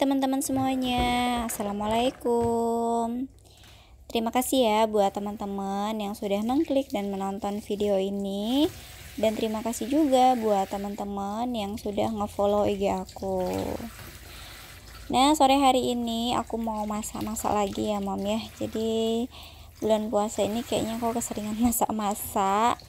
teman-teman semuanya. Assalamualaikum. Terima kasih ya buat teman-teman yang sudah mengklik dan menonton video ini. Dan terima kasih juga buat teman-teman yang sudah ngefollow IG aku. Nah, sore hari ini aku mau masak-masak lagi ya, Mom ya. Jadi bulan puasa ini kayaknya aku keseringan masak-masak.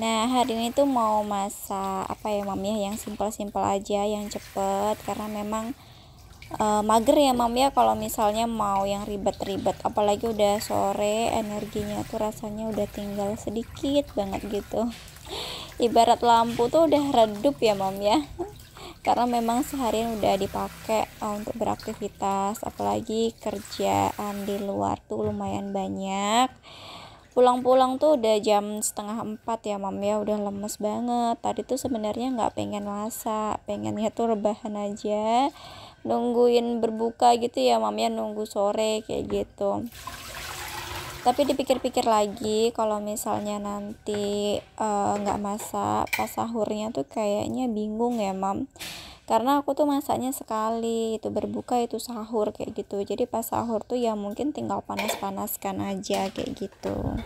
Nah, hari ini tuh mau masak apa ya, Mom ya, yang simpel-simpel aja, yang cepet karena memang uh, mager ya mam ya kalau misalnya mau yang ribet-ribet apalagi udah sore energinya tuh rasanya udah tinggal sedikit banget gitu ibarat lampu tuh udah redup ya mam ya karena memang seharian udah dipakai eh, untuk beraktivitas apalagi kerjaan di luar tuh lumayan banyak pulang-pulang tuh udah jam setengah empat ya mam ya udah lemes banget tadi tuh sebenarnya nggak pengen masak pengennya tuh rebahan aja nungguin berbuka gitu ya ya nunggu sore kayak gitu tapi dipikir-pikir lagi kalau misalnya nanti eh, nggak uh, masak pas sahurnya tuh kayaknya bingung ya mam karena aku tuh masaknya sekali itu berbuka itu sahur kayak gitu jadi pas sahur tuh ya mungkin tinggal panas-panaskan aja kayak gitu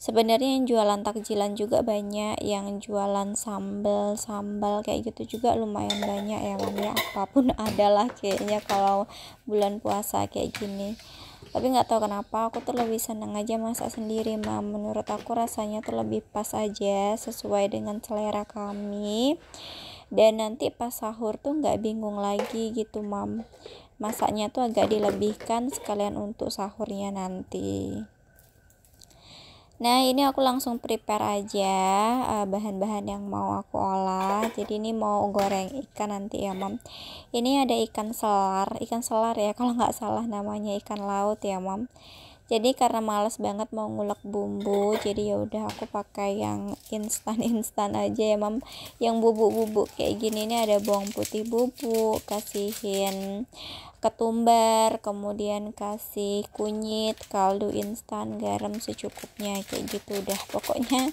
sebenarnya yang jualan takjilan juga banyak yang jualan sambal sambal kayak gitu juga lumayan banyak ya namanya apapun adalah kayaknya kalau bulan puasa kayak gini tapi nggak tahu kenapa aku tuh lebih seneng aja masak sendiri mam menurut aku rasanya tuh lebih pas aja sesuai dengan selera kami dan nanti pas sahur tuh nggak bingung lagi gitu mam masaknya tuh agak dilebihkan sekalian untuk sahurnya nanti Nah, ini aku langsung prepare aja eh, bahan-bahan yang mau aku olah. Jadi ini mau goreng ikan nanti ya, Mam. Ini ada ikan selar, ikan selar ya kalau nggak salah namanya ikan laut ya, Mam. Jadi karena males banget mau ngulek bumbu, jadi ya udah aku pakai yang instan-instan aja ya, Mam. Yang bubuk-bubuk kayak gini ini ada bawang putih bubuk, kasihin ketumbar, kemudian kasih kunyit, kaldu instan, garam secukupnya kayak gitu udah pokoknya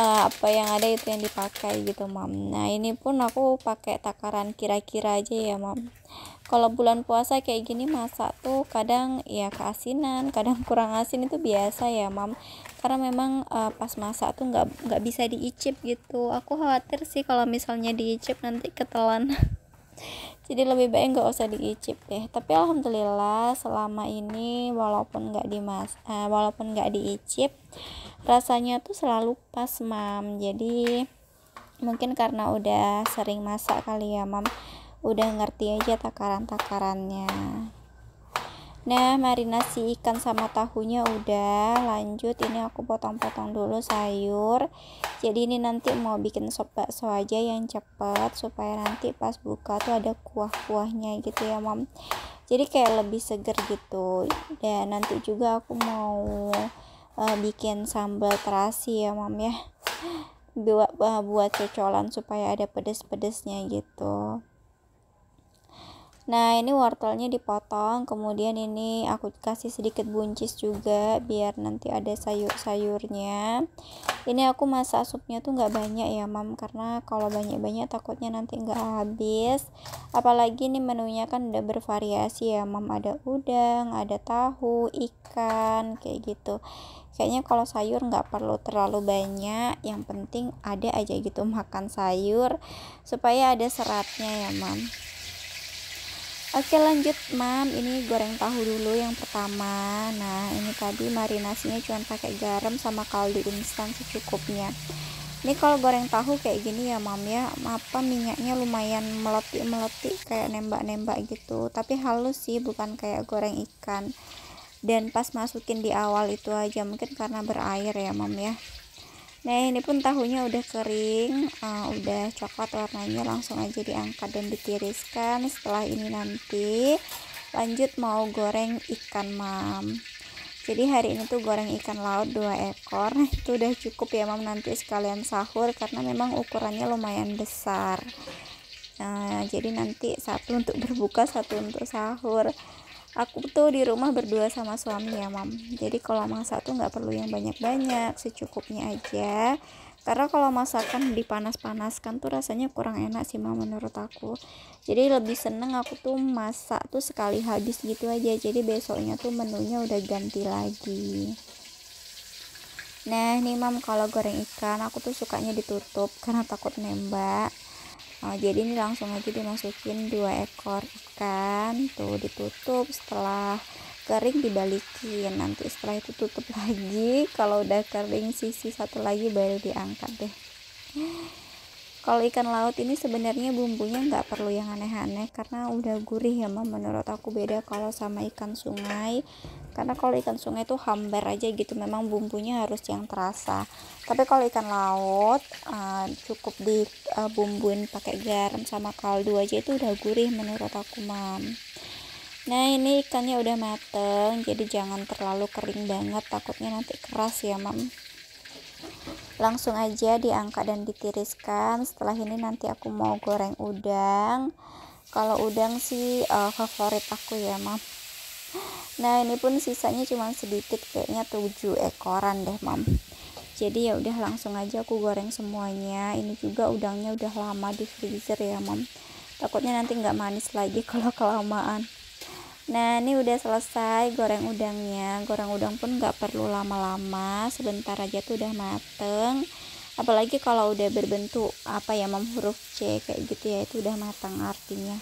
uh, apa yang ada itu yang dipakai gitu mam. Nah ini pun aku pakai takaran kira-kira aja ya mam. Kalau bulan puasa kayak gini masak tuh kadang ya keasinan, kadang kurang asin itu biasa ya mam. Karena memang uh, pas masak tuh nggak nggak bisa diicip gitu. Aku khawatir sih kalau misalnya diicip nanti ketelan. jadi lebih baik nggak usah diicip deh tapi alhamdulillah selama ini walaupun nggak dimas eh, walaupun nggak diicip rasanya tuh selalu pas mam jadi mungkin karena udah sering masak kali ya mam udah ngerti aja takaran takarannya Nah, marinasi ikan sama tahunya udah. Lanjut, ini aku potong-potong dulu sayur. Jadi ini nanti mau bikin sop bakso aja yang cepet supaya nanti pas buka tuh ada kuah-kuahnya gitu ya, Mam. Jadi kayak lebih seger gitu. Dan nanti juga aku mau uh, bikin sambal terasi ya, Mam ya. Buat eh, buat cocolan supaya ada pedes-pedesnya gitu. Nah, ini wortelnya dipotong, kemudian ini aku kasih sedikit buncis juga biar nanti ada sayur-sayurnya. Ini aku masak supnya tuh nggak banyak ya, Mam, karena kalau banyak-banyak takutnya nanti nggak habis. Apalagi ini menunya kan udah bervariasi ya, Mam, ada udang, ada tahu, ikan, kayak gitu. Kayaknya kalau sayur nggak perlu terlalu banyak, yang penting ada aja gitu makan sayur supaya ada seratnya ya, Mam. Oke lanjut mam ini goreng tahu dulu yang pertama nah ini tadi marinasinya cuma pakai garam sama kaldu instan secukupnya ini kalau goreng tahu kayak gini ya mam ya apa minyaknya lumayan meletik meloti kayak nembak-nembak gitu tapi halus sih bukan kayak goreng ikan dan pas masukin di awal itu aja mungkin karena berair ya mam ya nah ini pun tahunya udah kering uh, udah coklat warnanya langsung aja diangkat dan ditiriskan setelah ini nanti lanjut mau goreng ikan mam jadi hari ini tuh goreng ikan laut dua ekor nah, itu udah cukup ya mam nanti sekalian sahur karena memang ukurannya lumayan besar nah, jadi nanti satu untuk berbuka satu untuk sahur aku tuh di rumah berdua sama suami ya mam jadi kalau masak tuh nggak perlu yang banyak-banyak secukupnya aja karena kalau masakan dipanas-panaskan tuh rasanya kurang enak sih mam menurut aku jadi lebih seneng aku tuh masak tuh sekali habis gitu aja jadi besoknya tuh menunya udah ganti lagi nah nih mam kalau goreng ikan aku tuh sukanya ditutup karena takut nembak nah, jadi ini langsung aja dimasukin dua ekor ikan tuh ditutup setelah kering dibalikin nanti setelah itu tutup lagi kalau udah kering sisi satu lagi baru diangkat deh kalau ikan laut ini sebenarnya bumbunya nggak perlu yang aneh-aneh karena udah gurih ya mah menurut aku beda kalau sama ikan sungai karena kalau ikan sungai itu hambar aja gitu memang bumbunya harus yang terasa tapi kalau ikan laut uh, cukup di uh, bumbuin pakai garam sama kaldu aja itu udah gurih menurut aku mam nah ini ikannya udah mateng jadi jangan terlalu kering banget takutnya nanti keras ya mam langsung aja diangkat dan ditiriskan setelah ini nanti aku mau goreng udang kalau udang sih uh, favorit aku ya mam nah ini pun sisanya cuma sedikit kayaknya 7 ekoran deh mam jadi ya udah langsung aja aku goreng semuanya ini juga udangnya udah lama di freezer ya mam takutnya nanti nggak manis lagi kalau kelamaan nah ini udah selesai goreng udangnya goreng udang pun nggak perlu lama-lama sebentar aja tuh udah mateng apalagi kalau udah berbentuk apa ya mam huruf C kayak gitu ya itu udah matang artinya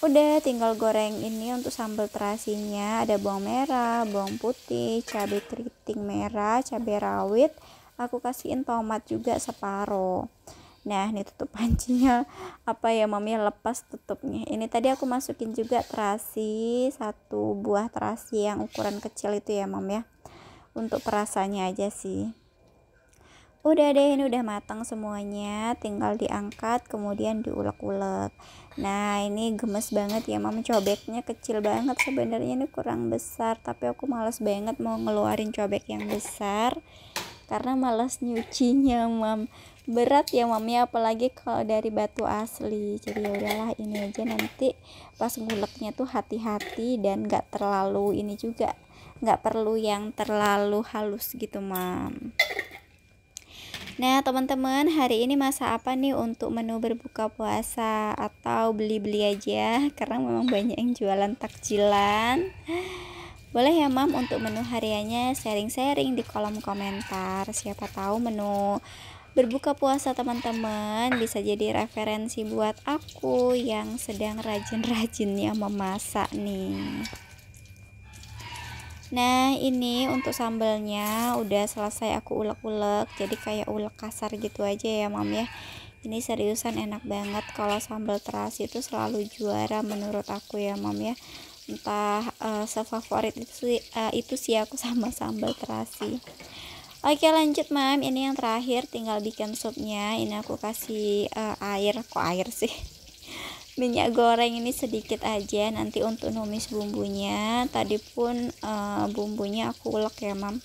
Udah tinggal goreng ini untuk sambal terasinya ada bawang merah, bawang putih, cabai keriting merah, cabai rawit. Aku kasihin tomat juga separuh. Nah, ini tutup pancinya apa ya mami lepas tutupnya. Ini tadi aku masukin juga terasi, satu buah terasi yang ukuran kecil itu ya, Mam ya. Untuk perasanya aja sih. Udah deh, ini udah matang semuanya, tinggal diangkat kemudian diulek-ulek. Nah ini gemes banget ya mama cobeknya kecil banget sebenarnya ini kurang besar tapi aku males banget mau ngeluarin cobek yang besar karena males nyucinya mam berat ya mami ya, apalagi kalau dari batu asli jadi ya udahlah ini aja nanti pas nguleknya tuh hati-hati dan nggak terlalu ini juga nggak perlu yang terlalu halus gitu mam Nah teman-teman hari ini masa apa nih untuk menu berbuka puasa atau beli-beli aja karena memang banyak yang jualan takjilan boleh ya mam untuk menu hariannya sharing-sharing di kolom komentar siapa tahu menu berbuka puasa teman-teman bisa jadi referensi buat aku yang sedang rajin-rajinnya memasak nih Nah ini untuk sambelnya udah selesai aku ulek-ulek jadi kayak ulek kasar gitu aja ya mam ya ini seriusan enak banget kalau sambal terasi itu selalu juara menurut aku ya mam ya entah uh, sefavorit itu uh, itu sih aku sama sambal terasi Oke lanjut mam ini yang terakhir tinggal bikin supnya ini aku kasih uh, air kok air sih minyak goreng ini sedikit aja nanti untuk numis bumbunya tadi pun uh, bumbunya aku ulek ya mam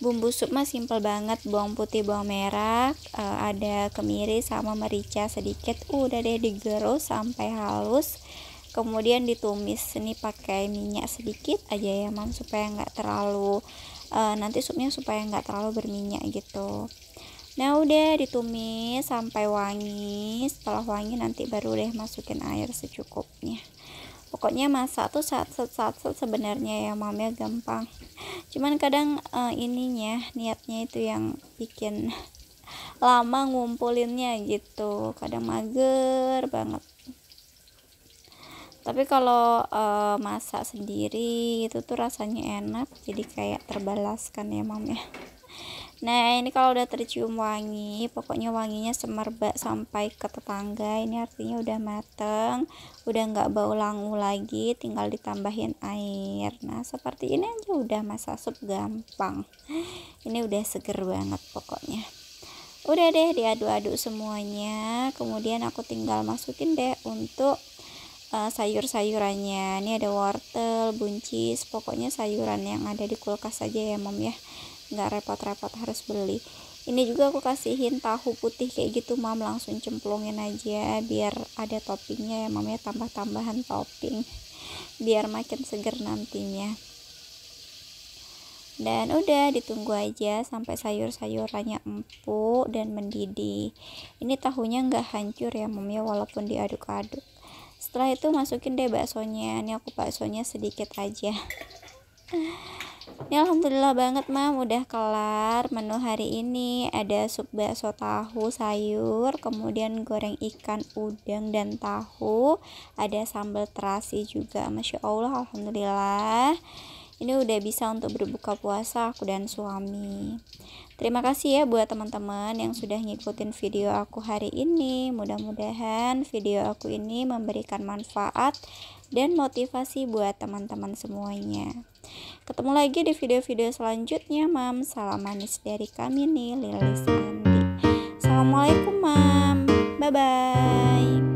bumbu sup mah simple banget bawang putih bawang merah uh, ada kemiri sama merica sedikit udah deh digerus sampai halus kemudian ditumis ini pakai minyak sedikit aja ya mam supaya nggak terlalu uh, nanti supnya supaya nggak terlalu berminyak gitu Nah udah ditumis sampai wangi. Setelah wangi nanti baru deh masukin air secukupnya. Pokoknya masak tuh saat-saat sebenarnya ya mamnya gampang. Cuman kadang uh, ininya niatnya itu yang bikin lama ngumpulinnya gitu. Kadang mager banget tapi kalau uh, masak sendiri itu tuh rasanya enak jadi kayak terbalaskan ya mamnya. Nah, ini kalau udah tercium wangi, pokoknya wanginya semerbak sampai ke tetangga. Ini artinya udah mateng, udah nggak bau langu lagi, tinggal ditambahin air. Nah, seperti ini aja udah masak sup gampang. Ini udah seger banget pokoknya. Udah deh diaduk-aduk semuanya, kemudian aku tinggal masukin deh untuk uh, sayur-sayurannya. Ini ada wortel, buncis, pokoknya sayuran yang ada di kulkas aja ya, Mom ya nggak repot-repot harus beli ini juga aku kasihin tahu putih kayak gitu mam langsung cemplungin aja biar ada toppingnya ya mamnya tambah-tambahan topping biar makin seger nantinya dan udah ditunggu aja sampai sayur-sayurannya empuk dan mendidih ini tahunya nggak hancur ya mamnya walaupun diaduk-aduk setelah itu masukin deh baksonya ini aku baksonya sedikit aja ya alhamdulillah banget mam udah kelar menu hari ini ada sup bakso tahu sayur kemudian goreng ikan udang dan tahu ada sambal terasi juga masya allah alhamdulillah ini udah bisa untuk berbuka puasa aku dan suami Terima kasih ya buat teman-teman yang sudah ngikutin video aku hari ini. Mudah-mudahan video aku ini memberikan manfaat dan motivasi buat teman-teman semuanya. Ketemu lagi di video-video selanjutnya, Mam. Salam manis dari kami nih, Lilis Andi. Assalamualaikum, Mam. Bye-bye.